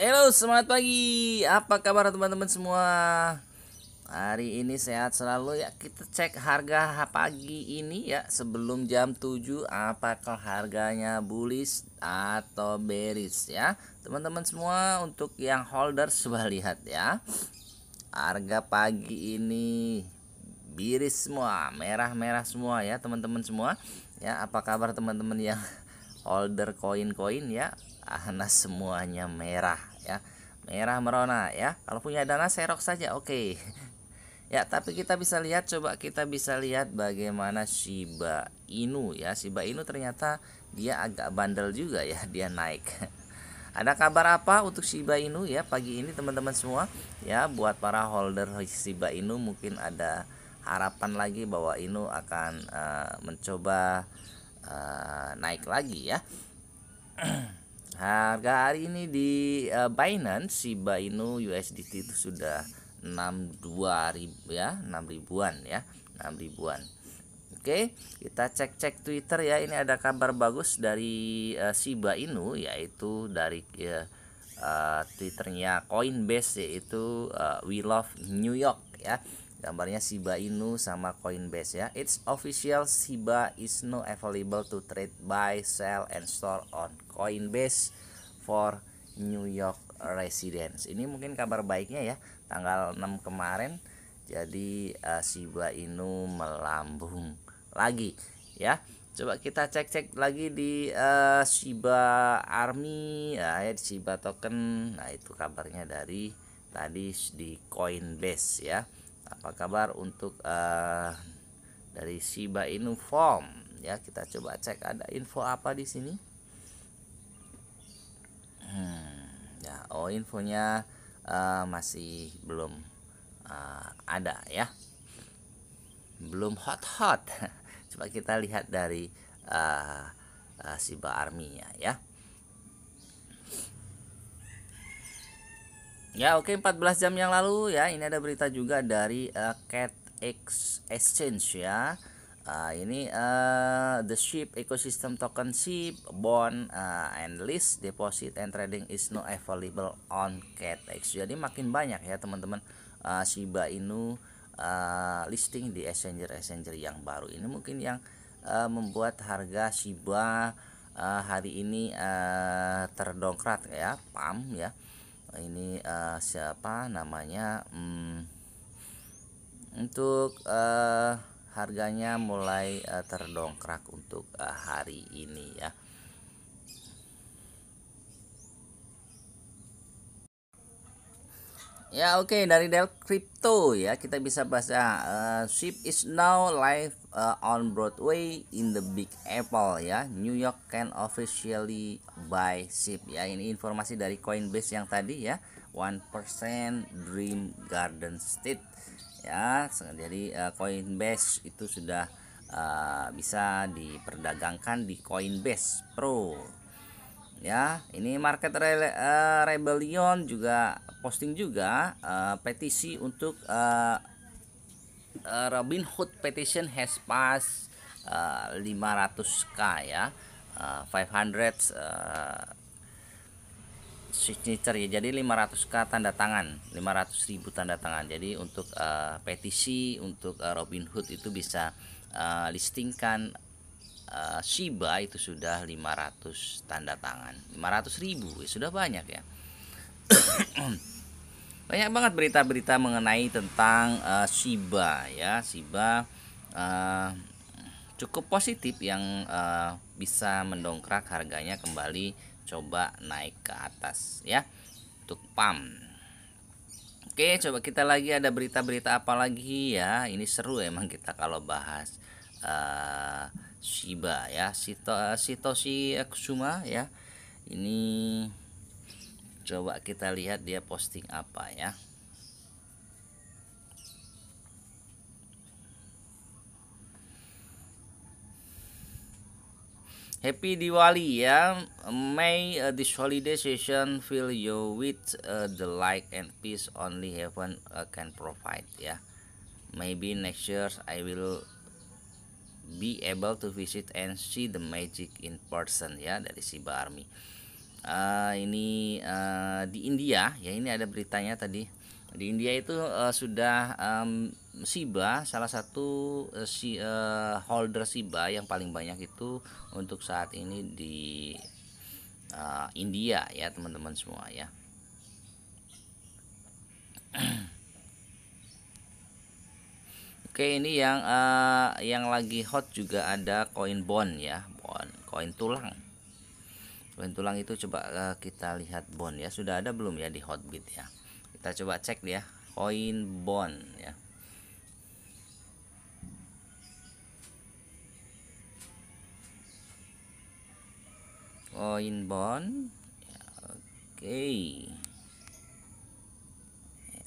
Halo, semangat pagi. Apa kabar teman-teman semua? Hari ini sehat selalu ya. Kita cek harga pagi ini ya sebelum jam 7 apakah harganya bullish atau bearish ya. Teman-teman semua untuk yang holder coba lihat ya. Harga pagi ini bearish semua, merah-merah semua ya teman-teman semua. Ya, apa kabar teman-teman yang holder koin-koin ya? Ah Anas semuanya merah ya merah merona ya kalau punya dana serok saja oke okay. ya tapi kita bisa lihat coba kita bisa lihat bagaimana Shiba Inu ya Shiba Inu ternyata dia agak bandel juga ya dia naik ada kabar apa untuk Shiba Inu ya pagi ini teman-teman semua ya buat para holder Shiba Inu mungkin ada harapan lagi bahwa Inu akan uh, mencoba uh, naik lagi ya Harga hari ini di uh, Binance Shiba Inu USDT itu sudah 62 ribu ya, 6 ribuan ya, 6 ribuan. Oke, kita cek-cek Twitter ya. Ini ada kabar bagus dari uh, Shiba Inu yaitu dari uh, Twitternya Coinbase yaitu uh, We Love New York ya gambarnya Shiba Inu sama Coinbase ya it's official Shiba is no available to trade buy sell and store on Coinbase for New York residents ini mungkin kabar baiknya ya tanggal 6 kemarin jadi uh, Shiba Inu melambung lagi ya coba kita cek-cek lagi di uh, Shiba Army nah, ya Shiba token nah itu kabarnya dari tadi di Coinbase ya apa kabar untuk uh, dari Shiba Inu form ya kita coba cek ada info apa di sini hmm, ya oh infonya uh, masih belum uh, ada ya belum hot hot coba kita lihat dari uh, uh, Shiba Army ya ya Ya oke okay, 14 jam yang lalu ya ini ada berita juga dari uh, Cat X Exchange ya. Uh, ini uh, the ship ecosystem token ship bond uh, and list deposit and trading is not available on Cat X Jadi makin banyak ya teman-teman uh, Shiba Inu uh, listing di exchanger-exchanger yang baru. Ini mungkin yang uh, membuat harga Shiba uh, hari ini uh, terdongkrak ya, pam ya ini uh, siapa namanya hmm, untuk uh, harganya mulai uh, terdongkrak untuk uh, hari ini ya Ya oke okay. dari Del Crypto ya kita bisa baca uh, Ship is now live uh, on Broadway in the Big Apple ya New York can officially buy Ship ya ini informasi dari Coinbase yang tadi ya one percent Dream Garden State ya jadi uh, Coinbase itu sudah uh, bisa diperdagangkan di Coinbase Pro ya ini market re uh, eh, rebellion juga posting juga uh, petisi untuk uh, uh, Robin Hood petition has passed uh, 500k ya uh, 500 uh, signature ya jadi 500k tanda tangan 500 ribu tanda tangan jadi untuk uh, petisi untuk uh, Robin Hood itu bisa uh, listingkan uh, Shiba itu sudah 500 tanda tangan 500 ribu ya sudah banyak ya banyak banget berita-berita mengenai tentang uh, Shiba ya Shiba uh, cukup positif yang uh, bisa mendongkrak harganya kembali coba naik ke atas ya untuk PAM Oke coba kita lagi ada berita-berita apa lagi ya ini seru emang kita kalau bahas uh, Shiba ya Sito, Sitoshi Kusuma ya ini coba kita lihat dia posting apa ya Happy Diwali ya. May uh, this holiday session fill you with uh, the light and peace only heaven uh, can provide ya. Maybe next year I will be able to visit and see the magic in person ya dari siba Army. Uh, ini uh, di India ya ini ada beritanya tadi di India itu uh, sudah um, Shiba salah satu uh, si uh, holder siba yang paling banyak itu untuk saat ini di uh, India ya teman-teman semua ya. Oke, ini yang uh, yang lagi hot juga ada koin bond ya, bond, koin tulang. Koin tulang itu coba uh, kita lihat bond ya, sudah ada belum ya di hot hotbit ya. Kita coba cek ya, koin bond ya. Koin bond. Ya, oke.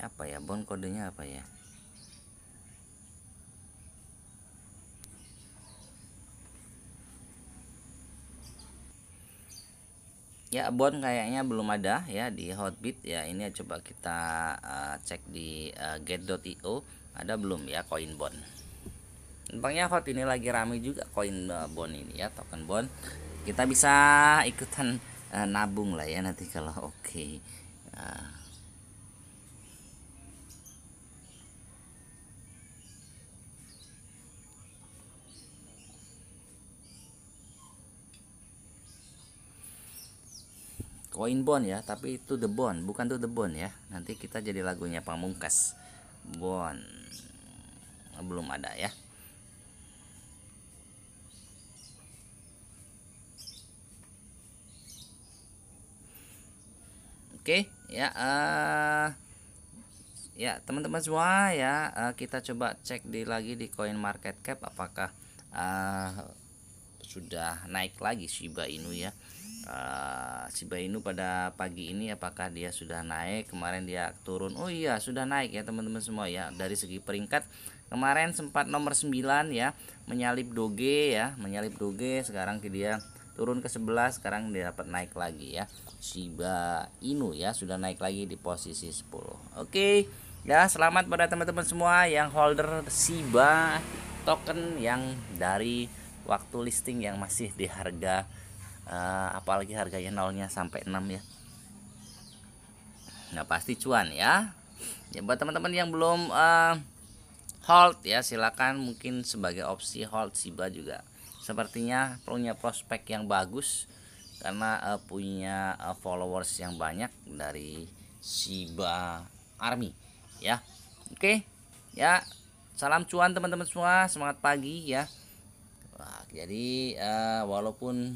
Apa ya bond kodenya apa ya? ya bon kayaknya belum ada ya di hotbit ya ini ya coba kita uh, cek di uh, eh, get.io ada belum ya koin bon Nampaknya hot ini lagi rame juga koin uh, eh, bon ini ya token bon kita bisa ikutan uh, nabung lah ya nanti kalau oke okay. uh, koin Bond ya tapi itu the Bond, bukan tuh the Bond ya nanti kita jadi lagunya pamungkas Bond. belum ada ya Oke, okay, ya uh, ya teman-teman semua ya uh, kita coba cek di lagi di coin market cap apakah uh, sudah naik lagi Shiba Inu ya uh, eh, Shiba Inu pada pagi ini apakah dia sudah naik kemarin dia turun oh iya sudah naik ya teman-teman semua ya dari segi peringkat kemarin sempat nomor 9 ya menyalip Doge ya menyalip Doge sekarang dia turun ke 11 sekarang dia dapat naik lagi ya Shiba Inu ya sudah naik lagi di posisi 10 oke okay. ya selamat pada teman-teman semua yang holder Shiba token yang dari waktu listing yang masih di harga uh, apalagi harganya nolnya sampai 6 ya nah pasti cuan ya ya buat teman-teman yang belum uh, hold ya silakan mungkin sebagai opsi hold siba juga sepertinya punya prospek yang bagus karena uh, punya uh, followers yang banyak dari siba Army ya oke okay. ya salam cuan teman-teman semua semangat pagi ya Wah, jadi uh, walaupun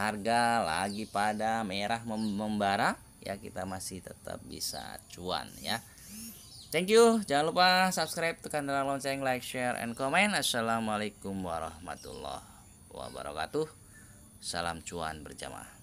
harga lagi pada merah membara ya kita masih tetap bisa cuan ya thank you jangan lupa subscribe tekan tombol lonceng like share and comment assalamualaikum warahmatullahi wabarakatuh salam cuan berjamaah